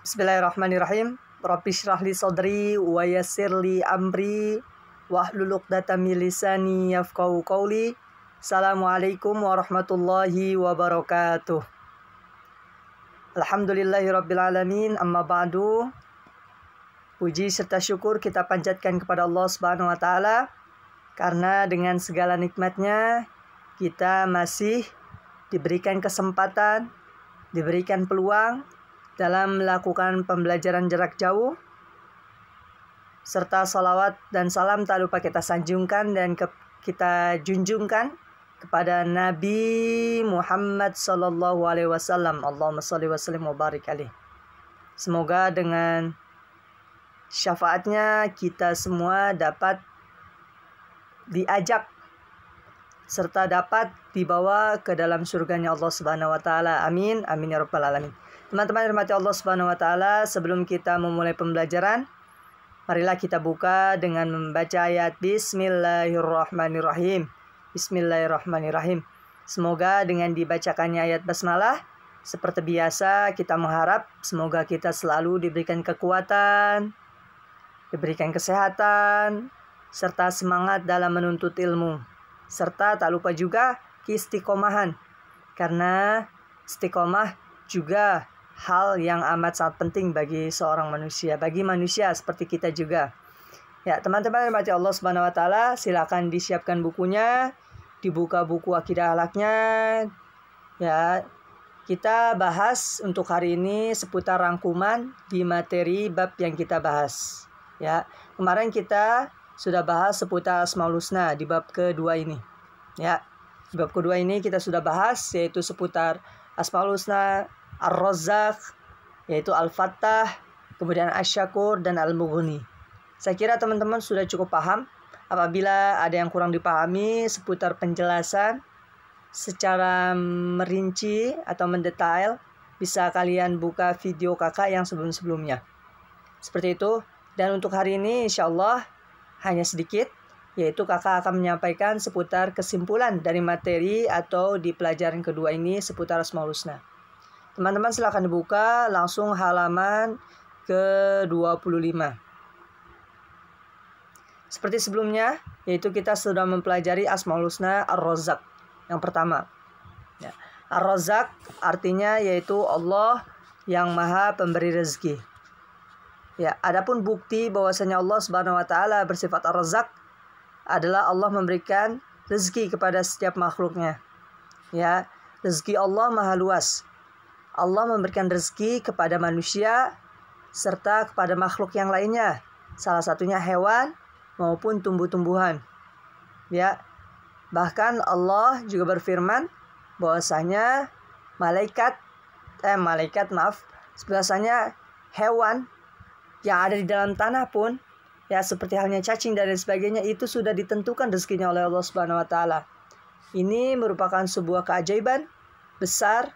Bismillahirrahmanirrahim. Rabbi syrah li sadri wa yassir li amri wahlul 'uqdatam min lisani yafqahu qawli. Assalamualaikum warahmatullahi wabarakatuh. rabbil alamin. Amma ba'du. Puji serta syukur kita panjatkan kepada Allah Subhanahu wa taala karena dengan segala nikmatnya kita masih diberikan kesempatan, diberikan peluang dalam melakukan pembelajaran jarak jauh, serta salawat dan salam tak lupa kita sanjungkan dan ke, kita junjungkan kepada Nabi Muhammad Sallallahu Alaihi Wasallam. Allahumma salli wa sallim wa barik Semoga dengan syafaatnya kita semua dapat diajak serta dapat dibawa ke dalam surganya Allah Subhanahu wa taala. Amin. Amin ya rabbal alamin. Teman-teman dirahmati Allah Subhanahu wa taala, sebelum kita memulai pembelajaran, marilah kita buka dengan membaca ayat Bismillahirrahmanirrahim. Bismillahirrahmanirrahim. Semoga dengan dibacakannya ayat basmalah seperti biasa kita mengharap semoga kita selalu diberikan kekuatan, diberikan kesehatan, serta semangat dalam menuntut ilmu. Serta tak lupa juga kistikomahan Karena istiqomah juga hal yang amat sangat penting bagi seorang manusia, bagi manusia seperti kita juga. Ya, teman-teman -teman, Allah Subhanahu wa taala, silakan disiapkan bukunya, dibuka buku akidah akhlaknya. Ya, kita bahas untuk hari ini seputar rangkuman di materi bab yang kita bahas. Ya, kemarin kita sudah bahas seputar Asmaul Husna di bab kedua ini. Ya, di bab kedua ini kita sudah bahas yaitu seputar Asmaul Husna, Ar-Razzaq, yaitu Al-Fattah, kemudian Asyakur dan Al-Mughni. Saya kira teman-teman sudah cukup paham. Apabila ada yang kurang dipahami seputar penjelasan secara merinci atau mendetail, bisa kalian buka video kakak yang sebelum-sebelumnya. Seperti itu. Dan untuk hari ini insya Allah hanya sedikit, yaitu kakak akan menyampaikan seputar kesimpulan dari materi atau di pelajaran kedua ini seputar Asmaul Husna. Teman-teman silahkan dibuka langsung halaman ke-25. Seperti sebelumnya, yaitu kita sudah mempelajari Asmaul Husna Ar-Razak yang pertama. Ya. Ar-Razak artinya yaitu Allah yang Maha Pemberi Rezeki. Ya, adapun bukti bahwasanya Allah Subhanahu wa taala bersifat Ar-Razak adalah Allah memberikan rezeki kepada setiap makhluknya. Ya, rezeki Allah maha luas. Allah memberikan rezeki kepada manusia serta kepada makhluk yang lainnya, salah satunya hewan maupun tumbuh-tumbuhan. Ya. Bahkan Allah juga berfirman bahwasanya malaikat eh malaikat maaf, bahwasanya hewan yang ada di dalam tanah pun ya seperti halnya cacing dan lain sebagainya itu sudah ditentukan rezekinya oleh Allah Subhanahu wa taala. Ini merupakan sebuah keajaiban besar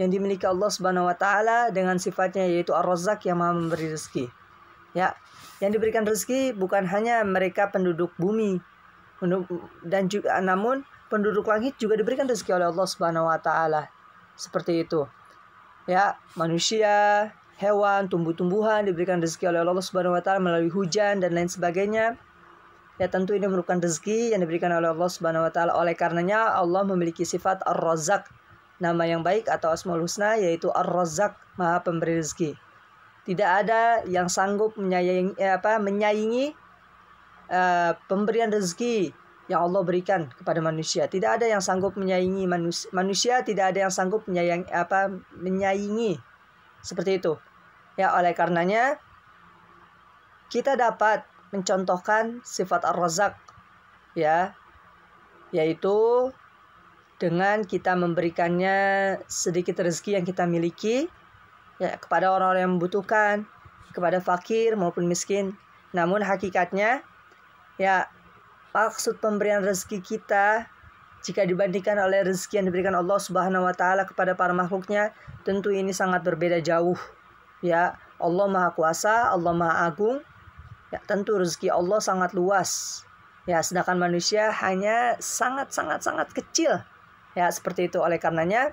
yang dimiliki Allah Subhanahu wa taala dengan sifatnya yaitu Ar-Razzaq yang Maha memberi rezeki. Ya, yang diberikan rezeki bukan hanya mereka penduduk bumi dan juga namun penduduk langit juga diberikan rezeki oleh Allah Subhanahu wa taala. Seperti itu. Ya, manusia, hewan, tumbuh-tumbuhan diberikan rezeki oleh Allah Subhanahu wa taala melalui hujan dan lain sebagainya. Ya tentu ini merupakan rezeki yang diberikan oleh Allah Subhanahu wa taala. Oleh karenanya Allah memiliki sifat Ar-Razzaq nama yang baik atau asmaul husna yaitu Ar-Razzaq, Maha Pemberi Rezeki. Tidak ada yang sanggup menyayangi eh, apa menyayangi uh, eh, pemberian rezeki yang Allah berikan kepada manusia. Tidak ada yang sanggup menyayangi manusia, manusia tidak ada yang sanggup menyayangi apa menyayangi seperti itu. Ya, oleh karenanya kita dapat mencontohkan sifat Ar-Razzaq ya yaitu dengan kita memberikannya sedikit rezeki yang kita miliki ya kepada orang-orang yang membutuhkan, kepada fakir maupun miskin. Namun hakikatnya ya maksud pemberian rezeki kita jika dibandingkan oleh rezeki yang diberikan Allah Subhanahu wa taala kepada para makhluknya, tentu ini sangat berbeda jauh. Ya, Allah Maha Kuasa, Allah Maha Agung. Ya, tentu rezeki Allah sangat luas. Ya, sedangkan manusia hanya sangat-sangat sangat kecil Ya, seperti itu. Oleh karenanya,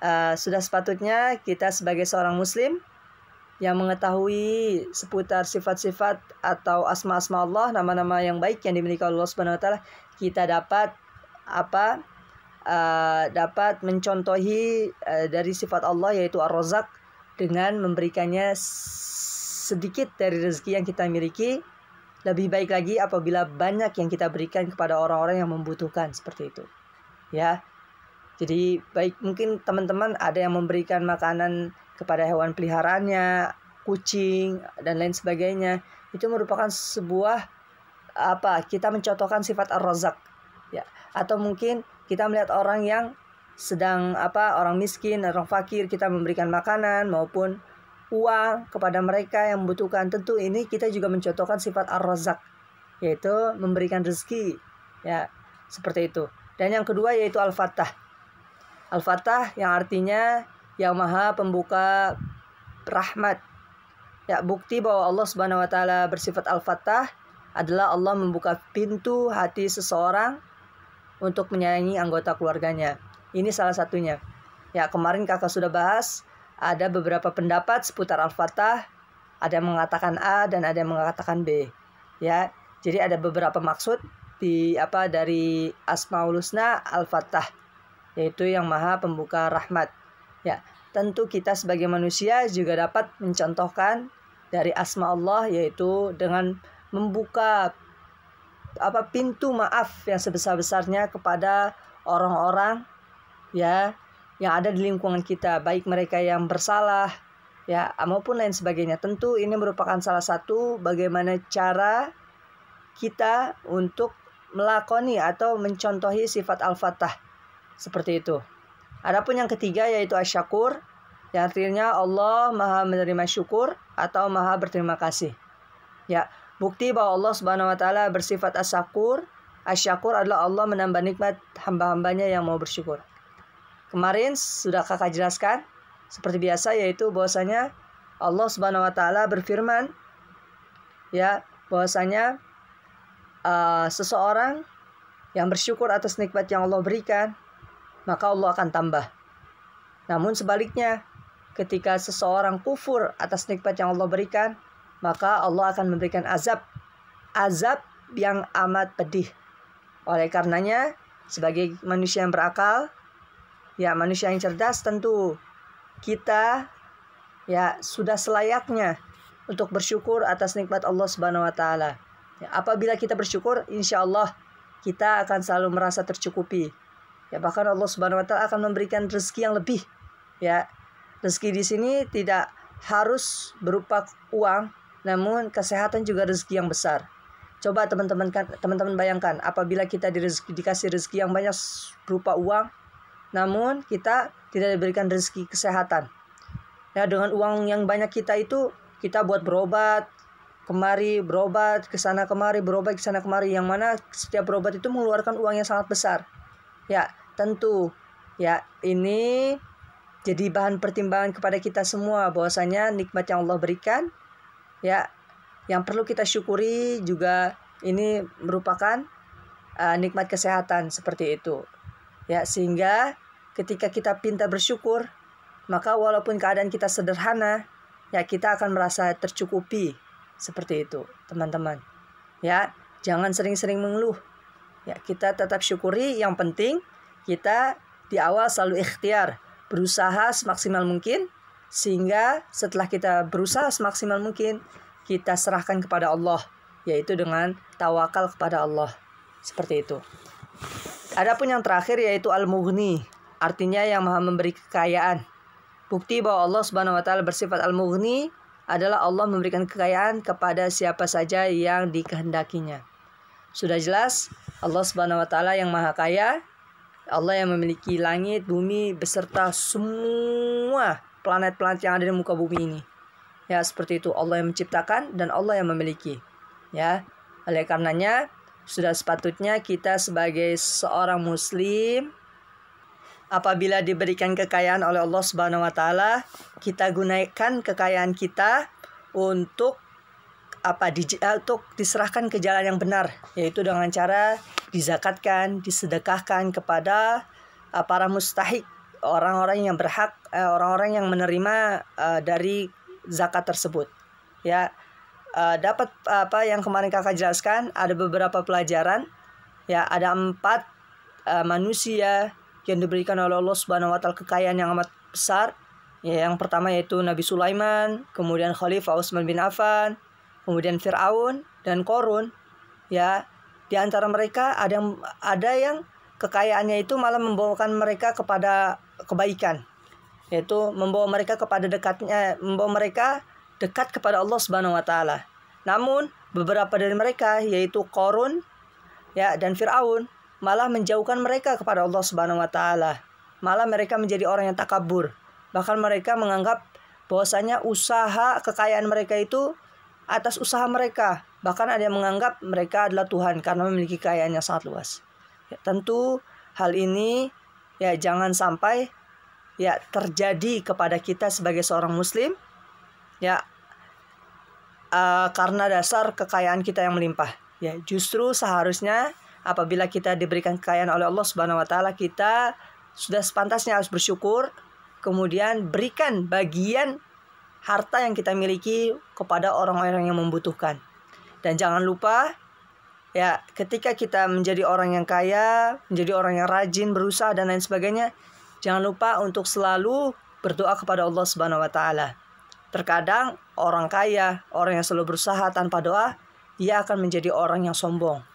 uh, sudah sepatutnya kita sebagai seorang muslim yang mengetahui seputar sifat-sifat atau asma-asma Allah, nama-nama yang baik yang dimiliki Allah Subhanahu wa taala, kita dapat apa? Uh, dapat mencontohi uh, dari sifat Allah yaitu Ar-Razak dengan memberikannya sedikit dari rezeki yang kita miliki lebih baik lagi apabila banyak yang kita berikan kepada orang-orang yang membutuhkan seperti itu. Ya, jadi baik mungkin teman-teman ada yang memberikan makanan kepada hewan peliharaannya, kucing dan lain sebagainya. Itu merupakan sebuah apa? Kita mencontohkan sifat ar-razak ya. Atau mungkin kita melihat orang yang sedang apa? orang miskin, orang fakir, kita memberikan makanan maupun uang kepada mereka yang membutuhkan. Tentu ini kita juga mencontohkan sifat ar-razak yaitu memberikan rezeki ya, seperti itu. Dan yang kedua yaitu al-fatah Al-Fatah yang artinya yang maha pembuka rahmat. Ya, bukti bahwa Allah Subhanahu wa taala bersifat Al-Fatah adalah Allah membuka pintu hati seseorang untuk menyayangi anggota keluarganya. Ini salah satunya. Ya, kemarin Kakak sudah bahas ada beberapa pendapat seputar Al-Fatah, ada yang mengatakan A dan ada yang mengatakan B. Ya, jadi ada beberapa maksud di apa dari Asmaul Husna Al-Fatah yaitu yang Maha Pembuka Rahmat. Ya, tentu kita sebagai manusia juga dapat mencontohkan dari asma Allah yaitu dengan membuka apa pintu maaf yang sebesar-besarnya kepada orang-orang ya yang ada di lingkungan kita, baik mereka yang bersalah ya maupun lain sebagainya. Tentu ini merupakan salah satu bagaimana cara kita untuk melakoni atau mencontohi sifat al-fatah seperti itu. Adapun yang ketiga yaitu asyakur yang artinya Allah Maha menerima syukur atau Maha berterima kasih. Ya, bukti bahwa Allah Subhanahu wa taala bersifat asyakur. Asyakur adalah Allah menambah nikmat hamba-hambanya yang mau bersyukur. Kemarin sudah Kakak jelaskan seperti biasa yaitu bahwasanya Allah Subhanahu wa taala berfirman ya bahwasanya uh, seseorang yang bersyukur atas nikmat yang Allah berikan maka Allah akan tambah. Namun sebaliknya, ketika seseorang kufur atas nikmat yang Allah berikan, maka Allah akan memberikan azab. Azab yang amat pedih. Oleh karenanya, sebagai manusia yang berakal, ya manusia yang cerdas tentu kita ya sudah selayaknya untuk bersyukur atas nikmat Allah Subhanahu wa taala. Ya, apabila kita bersyukur, insya Allah kita akan selalu merasa tercukupi Ya bahkan Allah Subhanahu wa taala akan memberikan rezeki yang lebih. Ya. Rezeki di sini tidak harus berupa uang, namun kesehatan juga rezeki yang besar. Coba teman-teman kan, teman-teman bayangkan apabila kita direzeki, dikasih rezeki yang banyak berupa uang, namun kita tidak diberikan rezeki kesehatan. Ya dengan uang yang banyak kita itu kita buat berobat, kemari berobat ke sana kemari berobat ke sana kemari yang mana setiap berobat itu mengeluarkan uang yang sangat besar ya Tentu ya ini jadi bahan pertimbangan kepada kita semua bahwasanya nikmat yang Allah berikan ya yang perlu kita syukuri juga ini merupakan uh, nikmat kesehatan seperti itu. Ya, sehingga ketika kita pintar bersyukur, maka walaupun keadaan kita sederhana, ya kita akan merasa tercukupi seperti itu, teman-teman. Ya, jangan sering-sering mengeluh. Ya, kita tetap syukuri yang penting kita di awal selalu ikhtiar, berusaha semaksimal mungkin sehingga setelah kita berusaha semaksimal mungkin kita serahkan kepada Allah yaitu dengan tawakal kepada Allah. Seperti itu. Adapun yang terakhir yaitu al-mughni, artinya yang Maha memberi kekayaan. Bukti bahwa Allah Subhanahu wa taala bersifat al-mughni adalah Allah memberikan kekayaan kepada siapa saja yang dikehendakinya. Sudah jelas Allah Subhanahu wa taala yang Maha Kaya Allah yang memiliki langit, bumi, beserta semua planet-planet yang ada di muka bumi ini. Ya, seperti itu Allah yang menciptakan dan Allah yang memiliki. Ya. Oleh karenanya, sudah sepatutnya kita sebagai seorang muslim apabila diberikan kekayaan oleh Allah Subhanahu wa taala, kita gunakan kekayaan kita untuk apa di, eh, untuk diserahkan ke jalan yang benar yaitu dengan cara dizakatkan, disedekahkan kepada uh, para mustahik, orang-orang yang berhak, eh, orang-orang uh, yang menerima uh, dari zakat tersebut. Ya. Uh, dapat apa yang kemarin Kakak jelaskan, ada beberapa pelajaran. Ya, ada empat uh, manusia yang diberikan oleh Allah Subhanahu wa taala kekayaan yang amat besar. Ya, yang pertama yaitu Nabi Sulaiman, kemudian Khalifah Utsman bin Affan, kemudian Firaun dan Korun ya di antara mereka ada yang ada yang kekayaannya itu malah membawakan mereka kepada kebaikan yaitu membawa mereka kepada dekatnya membawa mereka dekat kepada Allah Subhanahu wa taala. Namun beberapa dari mereka yaitu Korun ya dan Firaun malah menjauhkan mereka kepada Allah Subhanahu wa taala. Malah mereka menjadi orang yang takabur. Bahkan mereka menganggap bahwasanya usaha kekayaan mereka itu atas usaha mereka. Bahkan ada yang menganggap mereka adalah Tuhan karena memiliki kekayaan yang sangat luas. Ya, tentu hal ini ya jangan sampai ya terjadi kepada kita sebagai seorang muslim ya uh, karena dasar kekayaan kita yang melimpah ya justru seharusnya apabila kita diberikan kekayaan oleh Allah Subhanahu wa taala kita sudah sepantasnya harus bersyukur kemudian berikan bagian harta yang kita miliki kepada orang-orang yang membutuhkan. Dan jangan lupa ya ketika kita menjadi orang yang kaya, menjadi orang yang rajin, berusaha dan lain sebagainya, jangan lupa untuk selalu berdoa kepada Allah Subhanahu wa taala. Terkadang orang kaya, orang yang selalu berusaha tanpa doa, ia akan menjadi orang yang sombong.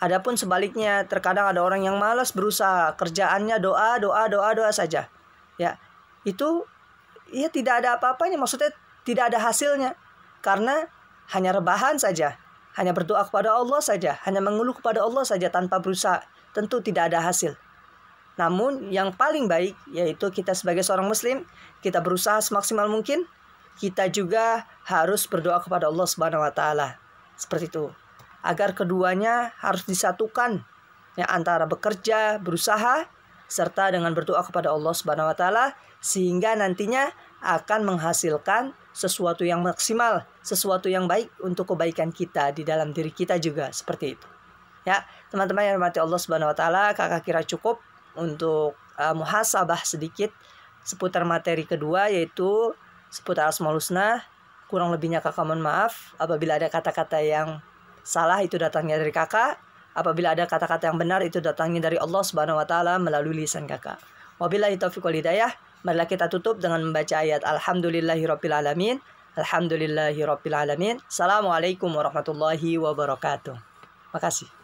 Adapun sebaliknya, terkadang ada orang yang malas berusaha, kerjaannya doa, doa, doa, doa saja. Ya, itu ya tidak ada apa-apanya maksudnya tidak ada hasilnya karena hanya rebahan saja hanya berdoa kepada Allah saja hanya mengeluh kepada Allah saja tanpa berusaha tentu tidak ada hasil namun yang paling baik yaitu kita sebagai seorang muslim kita berusaha semaksimal mungkin kita juga harus berdoa kepada Allah Subhanahu wa taala seperti itu agar keduanya harus disatukan ya antara bekerja berusaha serta dengan berdoa kepada Allah Subhanahu wa taala sehingga nantinya akan menghasilkan sesuatu yang maksimal, sesuatu yang baik untuk kebaikan kita di dalam diri kita juga seperti itu. Ya, teman-teman yang hormati Allah Subhanahu wa taala, Kakak kira cukup untuk uh, muhasabah sedikit seputar materi kedua yaitu seputar Asmaul Husna. Kurang lebihnya Kakak mohon maaf apabila ada kata-kata yang salah itu datangnya dari Kakak. Apabila ada kata-kata yang benar itu datangnya dari Allah Subhanahu wa taala melalui lisan kakak. Wabillahi taufiq wal hidayah. Marilah kita tutup dengan membaca ayat alhamdulillahirabbil alamin. Alhamdulillahirabbil alamin. Assalamualaikum warahmatullahi wabarakatuh. Makasih.